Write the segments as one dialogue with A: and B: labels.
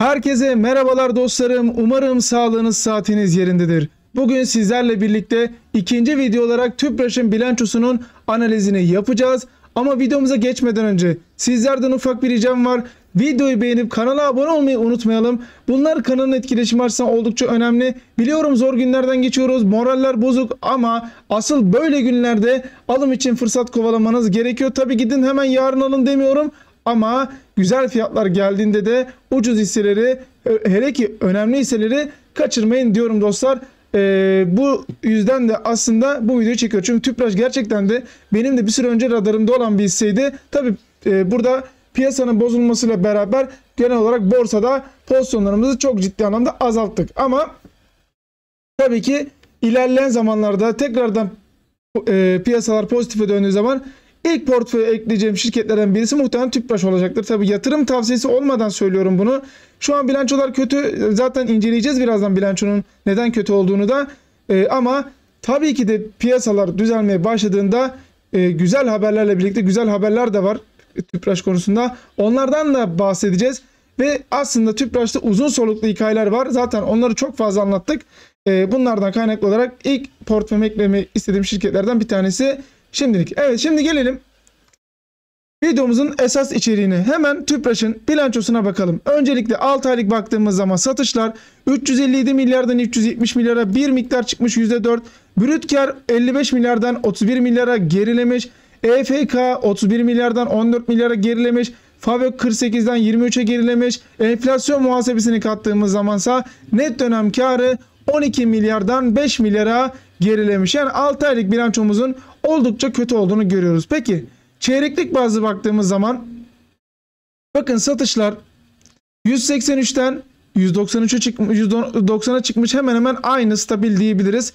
A: Herkese merhabalar dostlarım. Umarım sağlığınız saatiniz yerindedir. Bugün sizlerle birlikte ikinci video olarak TÜPRAŞ'ın bilançosunun analizini yapacağız. Ama videomuza geçmeden önce sizlerden ufak bir ricam var. Videoyu beğenip kanala abone olmayı unutmayalım. Bunlar kanalın etkileşimi açısından oldukça önemli. Biliyorum zor günlerden geçiyoruz. Moraller bozuk ama asıl böyle günlerde alım için fırsat kovalamanız gerekiyor. Tabi gidin hemen yarın alın demiyorum. Ama güzel fiyatlar geldiğinde de ucuz hisseleri e, hele ki önemli hisseleri kaçırmayın diyorum dostlar. Ee, bu yüzden de aslında bu videoyu çekiyorum Çünkü Tüpraş gerçekten de benim de bir süre önce radarımda olan bir hisseydi. Tabi e, burada piyasanın bozulmasıyla beraber genel olarak borsada pozisyonlarımızı çok ciddi anlamda azalttık. Ama tabii ki ilerleyen zamanlarda tekrardan e, piyasalar pozitife döndüğü zaman İlk portföye ekleyeceğim şirketlerden birisi muhtemelen Tüpraş olacaktır. Tabi yatırım tavsiyesi olmadan söylüyorum bunu. Şu an bilançolar kötü. Zaten inceleyeceğiz birazdan bilançonun neden kötü olduğunu da. E, ama tabii ki de piyasalar düzelmeye başladığında e, güzel haberlerle birlikte güzel haberler de var Tüpraş konusunda. Onlardan da bahsedeceğiz. Ve aslında Tüpraş'ta uzun soluklu hikayeler var. Zaten onları çok fazla anlattık. Ee, bunlardan kaynaklı olarak ilk portföy eklemi istediğim şirketlerden bir tanesi Şimdilik. Evet şimdi gelelim videomuzun esas içeriğini hemen TÜPRAŞ'ın bilançosuna bakalım. Öncelikle 6 aylık baktığımız zaman satışlar 357 milyardan 370 milyara bir miktar çıkmış %4. Brüt kar 55 milyardan 31 milyara gerilemiş. EFK 31 milyardan 14 milyara gerilemiş. FAVÖK 48'den 23'e gerilemiş. Enflasyon muhasebesini kattığımız zamansa net dönem karı 12 milyardan 5 milyara gerilemiş. Yani 6 aylık bilançomuzun oldukça kötü olduğunu görüyoruz. Peki çeyreklik bazı baktığımız zaman bakın satışlar 183'ten 193'e çıkmış 190'a çıkmış hemen hemen aynı stabil diyebiliriz.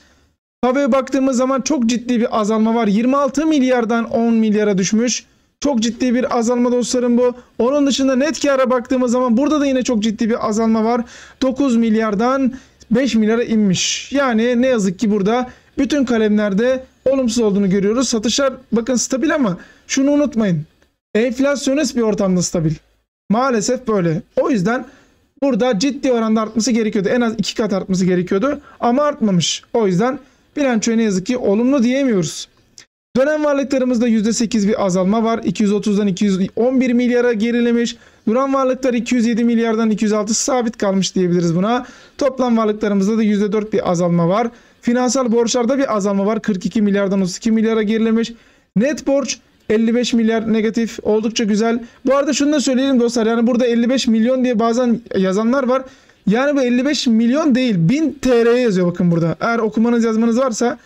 A: Tabii baktığımız zaman çok ciddi bir azalma var. 26 milyardan 10 milyara düşmüş. Çok ciddi bir azalma dostlarım bu. Onun dışında net kâra baktığımız zaman burada da yine çok ciddi bir azalma var. 9 milyardan 5 milyara inmiş. Yani ne yazık ki burada bütün kalemlerde olumsuz olduğunu görüyoruz. Satışlar bakın stabil ama şunu unutmayın. Enflasyonist bir ortamda stabil. Maalesef böyle. O yüzden burada ciddi oranda artması gerekiyordu. En az iki kat artması gerekiyordu ama artmamış. O yüzden bilançoya ne yazık ki olumlu diyemiyoruz. Dönem varlıklarımızda %8 bir azalma var. 230'dan 211 milyara gerilemiş. Duran varlıklar 207 milyardan 206 sabit kalmış diyebiliriz buna. Toplam varlıklarımızda da %4 bir azalma var. Finansal borçlarda bir azalma var. 42 milyardan 32 milyara gerilemiş. Net borç 55 milyar negatif oldukça güzel. Bu arada şunu da söyleyelim dostlar yani burada 55 milyon diye bazen yazanlar var. Yani bu 55 milyon değil 1000 TL'ye yazıyor bakın burada. Eğer okumanız yazmanız varsa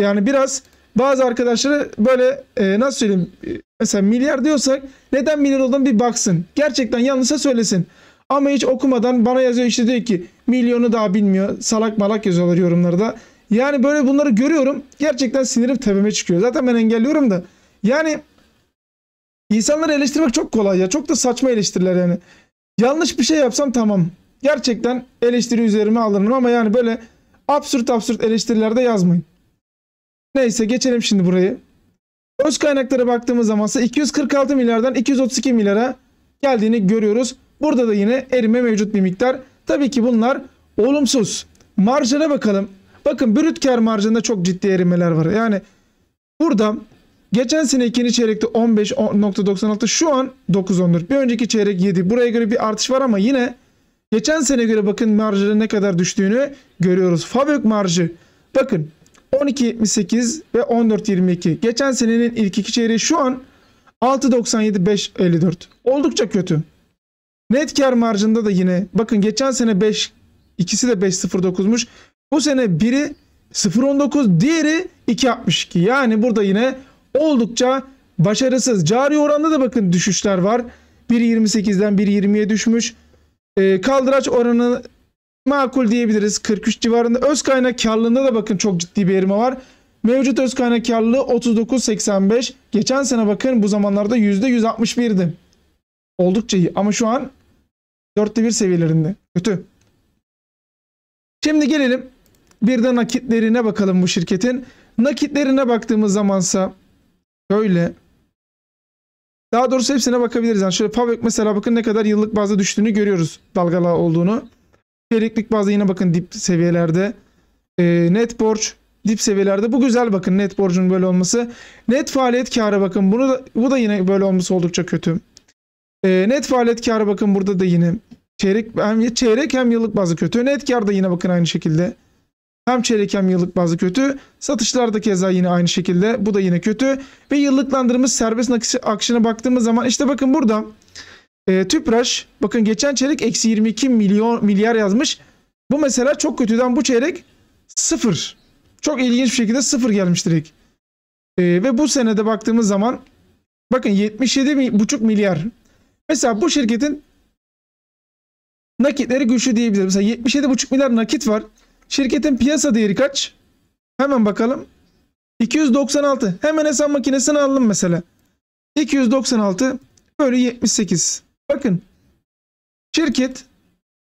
A: yani biraz bazı arkadaşları böyle e, nasıl söyleyeyim e, mesela milyar diyorsak neden milyar olduğunu bir baksın. Gerçekten yanlışsa söylesin. Ama hiç okumadan bana yazıyor işte diyor ki milyonu daha bilmiyor. Salak malak yazıyorlar yorumlarda. Yani böyle bunları görüyorum. Gerçekten sinirim tepeme çıkıyor. Zaten ben engelliyorum da. Yani insanları eleştirmek çok kolay ya. Çok da saçma eleştiriler yani. Yanlış bir şey yapsam tamam. Gerçekten eleştiri üzerime alırım ama yani böyle absürt absürt eleştirilerde yazmayın. Neyse geçelim şimdi burayı. Öz kaynaklara baktığımız zaman ise 246 milyardan 232 milyara geldiğini görüyoruz. Burada da yine erime mevcut bir miktar. Tabii ki bunlar olumsuz. Marjına bakalım. Bakın brüt kar marjında çok ciddi erimeler var. Yani burada geçen sene ikinci çeyrekte 15.96 şu an 9.14. Bir önceki çeyrek 7. Buraya göre bir artış var ama yine geçen sene göre bakın marjları ne kadar düştüğünü görüyoruz. Fabök marjı bakın 12.78 ve 14.22. Geçen senenin ilk iki çeyreği şu an 6.97-5.54. Oldukça kötü. Net kar marjında da yine bakın geçen sene 5 ikisi de 5.09'muş. Bu sene biri 0.19 diğeri 2.62. Yani burada yine oldukça başarısız. Cari oranda da bakın düşüşler var. 1.28'den 1.20'ye düşmüş. E, kaldıraç oranı makul diyebiliriz. 43 civarında. Öz kaynak karlılığında da bakın çok ciddi bir erime var. Mevcut öz kaynak karlılığı 39.85. Geçen sene bakın bu zamanlarda %161'di. Oldukça iyi ama şu an 4'te 1 seviyelerinde. Kötü. Şimdi gelelim bir de nakitlerine bakalım bu şirketin. Nakitlerine baktığımız zamansa şöyle daha doğrusu hepsine bakabiliriz. Yani şöyle Pavek mesela bakın ne kadar yıllık bazda düştüğünü görüyoruz. Dalgalı olduğunu. Çeyreklik bazda yine bakın dip seviyelerde. E, net borç dip seviyelerde. Bu güzel bakın net borcun böyle olması. Net faaliyet karı bakın. Bunu da, bu da yine böyle olması oldukça kötü. E, net faaliyet karı bakın burada da yine. Çeyrek hem çeyrek hem yıllık bazı kötü. Net kar da yine bakın aynı şekilde. Hem çeyrek hem yıllık bazı kötü. Satışlarda keza yine aynı şekilde. Bu da yine kötü. Ve yıllıklandırılmış serbest nakış akışına baktığımız zaman işte bakın burada e, Tüpraş bakın geçen çeyrek eksi 22 milyon milyar yazmış. Bu mesela çok kötüden bu çeyrek sıfır. Çok ilginç bir şekilde sıfır gelmiş direkt. E, ve bu senede baktığımız zaman bakın 77,5 milyar. Mesela bu şirketin nakitleri güçlü diyebiliriz. Mesela 77,5 milyar nakit var. Şirketin piyasa değeri kaç? Hemen bakalım. 296. Hemen hesap makinesini aldım mesela. 296 bölü 78. Bakın. Şirket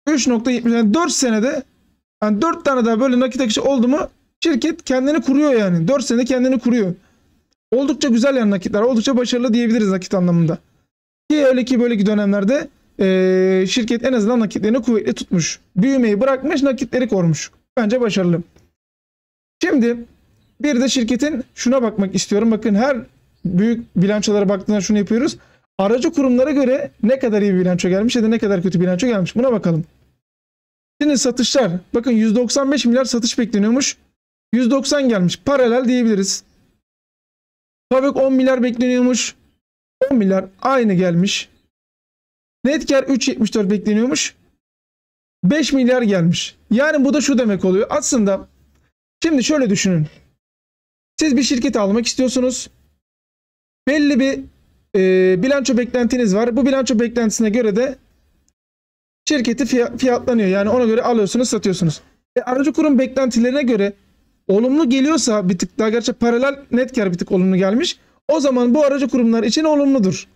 A: 3.70 yani 4 senede yani 4 tane daha böyle nakit akışı oldu mu şirket kendini kuruyor yani. 4 senede kendini kuruyor. Oldukça güzel yani nakitler. Oldukça başarılı diyebiliriz nakit anlamında. Ki öyle ki böyle ki dönemlerde ee, şirket en azından nakitlerini kuvvetli tutmuş. Büyümeyi bırakmış nakitleri korumuş. Bence başarılı. Şimdi bir de şirketin şuna bakmak istiyorum. Bakın her büyük bilançolara baktığında şunu yapıyoruz. Aracı kurumlara göre ne kadar iyi bilanço gelmiş ya da ne kadar kötü bilanço gelmiş. Buna bakalım. Şimdi satışlar. Bakın 195 milyar satış bekleniyormuş. 190 gelmiş. Paralel diyebiliriz. Fabrik 10 milyar bekleniyormuş. 10 milyar aynı gelmiş. Net kar 3.74 bekleniyormuş. 5 milyar gelmiş. Yani bu da şu demek oluyor. Aslında şimdi şöyle düşünün. Siz bir şirket almak istiyorsunuz. Belli bir e, bilanço beklentiniz var. Bu bilanço beklentisine göre de şirketi fiyatlanıyor. Yani ona göre alıyorsunuz, satıyorsunuz. E, aracı kurum beklentilerine göre olumlu geliyorsa bir tık daha gerçi paralel net kar bir tık olumlu gelmiş. O zaman bu aracı kurumlar için olumludur.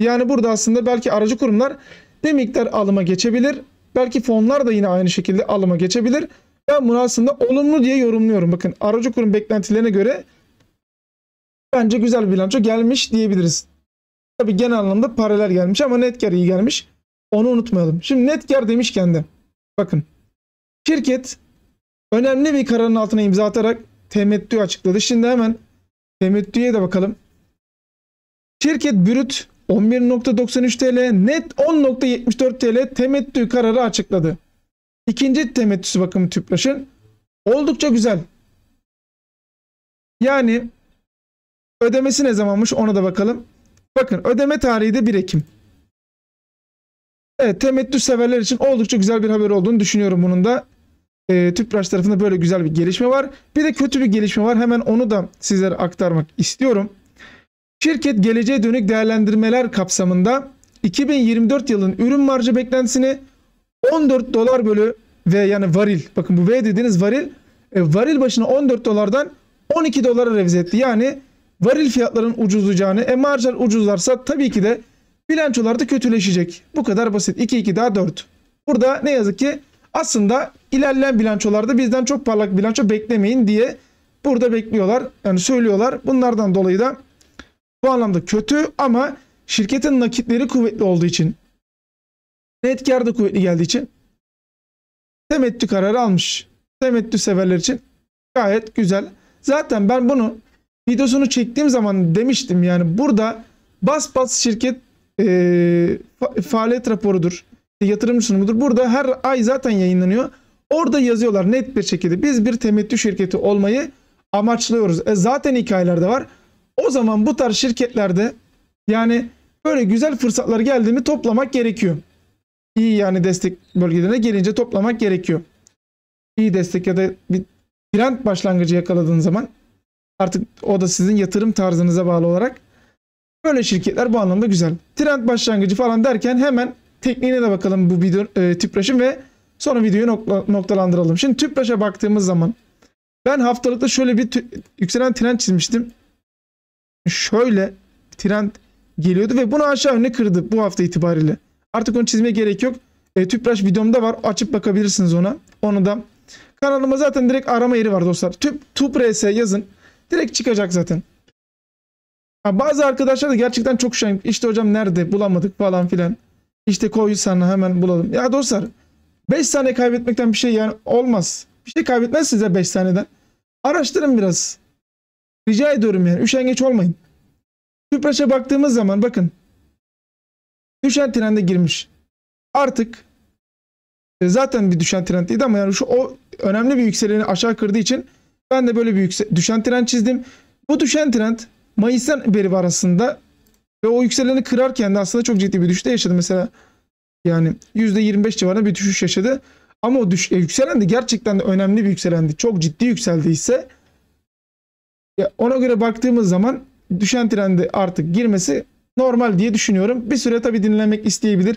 A: Yani burada aslında belki aracı kurumlar bir miktar alıma geçebilir Belki fonlar da yine aynı şekilde alıma geçebilir. Ben bunu aslında olumlu diye yorumluyorum. Bakın aracı kurum beklentilerine göre bence güzel bir bilanço gelmiş diyebiliriz. Tabi genel anlamda paralel gelmiş ama Netger iyi gelmiş. Onu unutmayalım. Şimdi Netger demişken de bakın şirket önemli bir kararın altına imza atarak temettü açıkladı. Şimdi hemen temettüye de bakalım. Şirket brüt 11.93 TL, net 10.74 TL temettü kararı açıkladı. İkinci temettüsü bakımı TÜPRAŞ'ın oldukça güzel. Yani ödemesi ne zamanmış ona da bakalım. Bakın ödeme tarihi de 1 Ekim. Evet temettü severler için oldukça güzel bir haber olduğunu düşünüyorum bunun da. E, TÜPRAŞ tarafında böyle güzel bir gelişme var. Bir de kötü bir gelişme var. Hemen onu da sizlere aktarmak istiyorum. Şirket geleceğe dönük değerlendirmeler kapsamında 2024 yılın ürün marjı beklentisini 14 dolar bölü V yani varil. Bakın bu V dediğiniz varil. E, varil başına 14 dolardan 12 dolara revize etti. Yani varil fiyatların ucuzlayacağını, e marjlar ucuzlarsa tabii ki de bilançolar da kötüleşecek. Bu kadar basit. 2 2 daha 4. Burada ne yazık ki aslında ilerleyen bilançolarda bizden çok parlak bilanço beklemeyin diye burada bekliyorlar. Yani söylüyorlar. Bunlardan dolayı da bu anlamda kötü ama şirketin nakitleri kuvvetli olduğu için net kar da kuvvetli geldiği için temettü kararı almış. Temettü severler için gayet güzel. Zaten ben bunu videosunu çektiğim zaman demiştim yani burada bas bas şirket e, fa faaliyet raporudur, yatırım sunumudur. Burada her ay zaten yayınlanıyor. Orada yazıyorlar net bir şekilde biz bir temettü şirketi olmayı amaçlıyoruz. E zaten hikayelerde var. O zaman bu tarz şirketlerde yani böyle güzel fırsatlar geldi mi toplamak gerekiyor. İyi yani destek bölgelerine gelince toplamak gerekiyor. İyi destek ya da bir trend başlangıcı yakaladığın zaman artık o da sizin yatırım tarzınıza bağlı olarak böyle şirketler bu anlamda güzel. Trend başlangıcı falan derken hemen tekniğine de bakalım bu video, e, tüpraşın ve sonra videoyu nokta, noktalandıralım. Şimdi tüpraşa baktığımız zaman ben haftalıkta şöyle bir tü, yükselen trend çizmiştim şöyle trend geliyordu ve bunu aşağı yönlü kırdı bu hafta itibariyle. Artık onu çizmeye gerek yok. E, Tüpraş videomda var. Açıp bakabilirsiniz ona. Onu da kanalıma zaten direkt arama yeri var dostlar. Tüp Tüp TUPRS yazın. Direkt çıkacak zaten. Ha, bazı arkadaşlar da gerçekten çok şahin. İşte hocam nerede bulamadık falan filan. İşte koy sana hemen bulalım. Ya dostlar 5 saniye kaybetmekten bir şey yani olmaz. Bir şey kaybetmez size 5 saniyeden. Araştırın biraz. Rica ediyorum yani. Üşengeç olmayın. Tüpraş'a baktığımız zaman bakın. Düşen trende girmiş. Artık e, zaten bir düşen trendiydi ama yani şu o önemli bir yükseleni aşağı kırdığı için ben de böyle bir yükse- düşen trend çizdim. Bu düşen trend Mayıs'tan beri var aslında. Ve o yükseleni kırarken de aslında çok ciddi bir düşte yaşadı. Mesela yani %25 civarında bir düşüş yaşadı. Ama o düş- e, yükselen de gerçekten de önemli bir yükselendi. Çok ciddi yükseldiyse ise ona göre baktığımız zaman düşen trende artık girmesi normal diye düşünüyorum. Bir süre tabii dinlemek isteyebilir.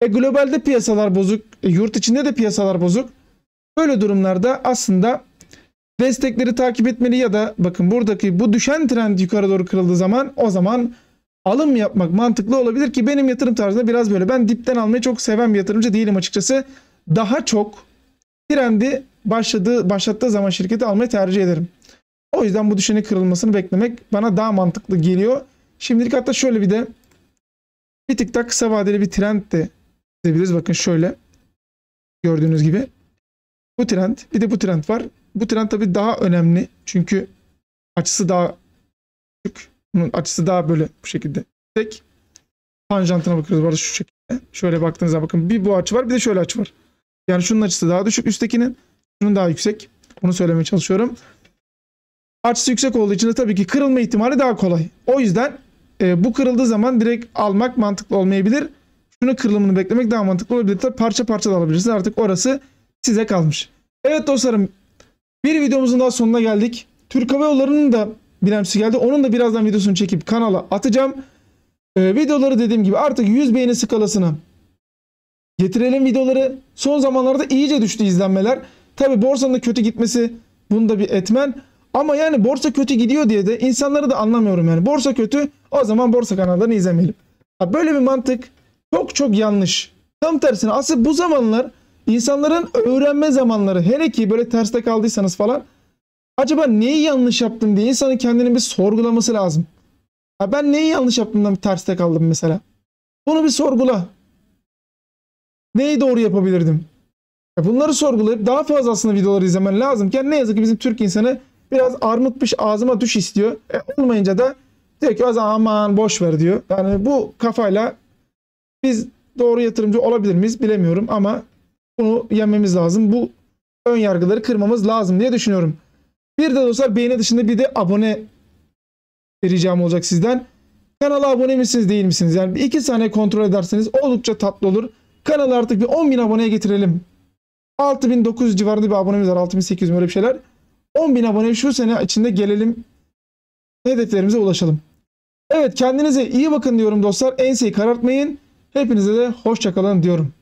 A: E, globalde piyasalar bozuk, e, yurt içinde de piyasalar bozuk. Böyle durumlarda aslında destekleri takip etmeli ya da bakın buradaki bu düşen trend yukarı doğru kırıldığı zaman o zaman alım yapmak mantıklı olabilir ki benim yatırım tarzında biraz böyle. Ben dipten almayı çok seven bir yatırımcı değilim açıkçası. Daha çok trendi başladığı başlattığı zaman şirketi almayı tercih ederim. O yüzden bu düşeni kırılmasını beklemek bana daha mantıklı geliyor. Şimdilik hatta şöyle bir de bir tık daha kısa vadeli bir trend de diyebiliriz. Bakın şöyle gördüğünüz gibi. Bu trend bir de bu trend var. Bu trend tabii daha önemli. Çünkü açısı daha küçük. Bunun açısı daha böyle bu şekilde. Tek tanjantına bakıyoruz bu arada şu şekilde. Şöyle baktığınızda bakın bir bu açı var bir de şöyle açı var. Yani şunun açısı daha düşük üsttekinin. Şunun daha yüksek. Onu söylemeye çalışıyorum. Açısı yüksek olduğu için de tabii ki kırılma ihtimali daha kolay. O yüzden e, bu kırıldığı zaman direkt almak mantıklı olmayabilir. Şunu kırılımını beklemek daha mantıklı olabilir. Tabii parça parça da alabilirsiniz. Artık orası size kalmış. Evet dostlarım bir videomuzun daha sonuna geldik. Türk Hava Yolları'nın da bilemsi geldi. Onun da birazdan videosunu çekip kanala atacağım. Ee, videoları dediğim gibi artık 100 beğeni skalasına getirelim videoları. Son zamanlarda iyice düştü izlenmeler. Tabii borsanın da kötü gitmesi bunda bir etmen. Ama yani borsa kötü gidiyor diye de insanları da anlamıyorum yani. Borsa kötü o zaman borsa kanallarını izlemeyelim. Ya böyle bir mantık çok çok yanlış. Tam tersine asıl bu zamanlar insanların öğrenme zamanları. Hele ki böyle terste kaldıysanız falan. Acaba neyi yanlış yaptım diye insanın kendini bir sorgulaması lazım. Ya ben neyi yanlış yaptım da bir terste kaldım mesela. Bunu bir sorgula. Neyi doğru yapabilirdim? bunları sorgulayıp daha fazla aslında videoları izlemen lazımken ne yazık ki bizim Türk insanı Biraz armutmuş ağzıma düş istiyor. E, olmayınca da diyor ki o zaman aman boş ver diyor. Yani bu kafayla biz doğru yatırımcı olabilir miyiz bilemiyorum ama bunu yememiz lazım. Bu ön yargıları kırmamız lazım diye düşünüyorum. Bir de dostlar beğeni dışında bir de abone ricam olacak sizden. Kanala abone misiniz değil misiniz? Yani bir iki saniye kontrol ederseniz oldukça tatlı olur. Kanalı artık bir 10.000 aboneye getirelim. 6.900 civarında bir abonemiz var. 6.800 böyle bir şeyler. 10 bin abone şu sene içinde gelelim. Hedeflerimize ulaşalım. Evet kendinize iyi bakın diyorum dostlar. Enseyi karartmayın. Hepinize de hoşçakalın diyorum.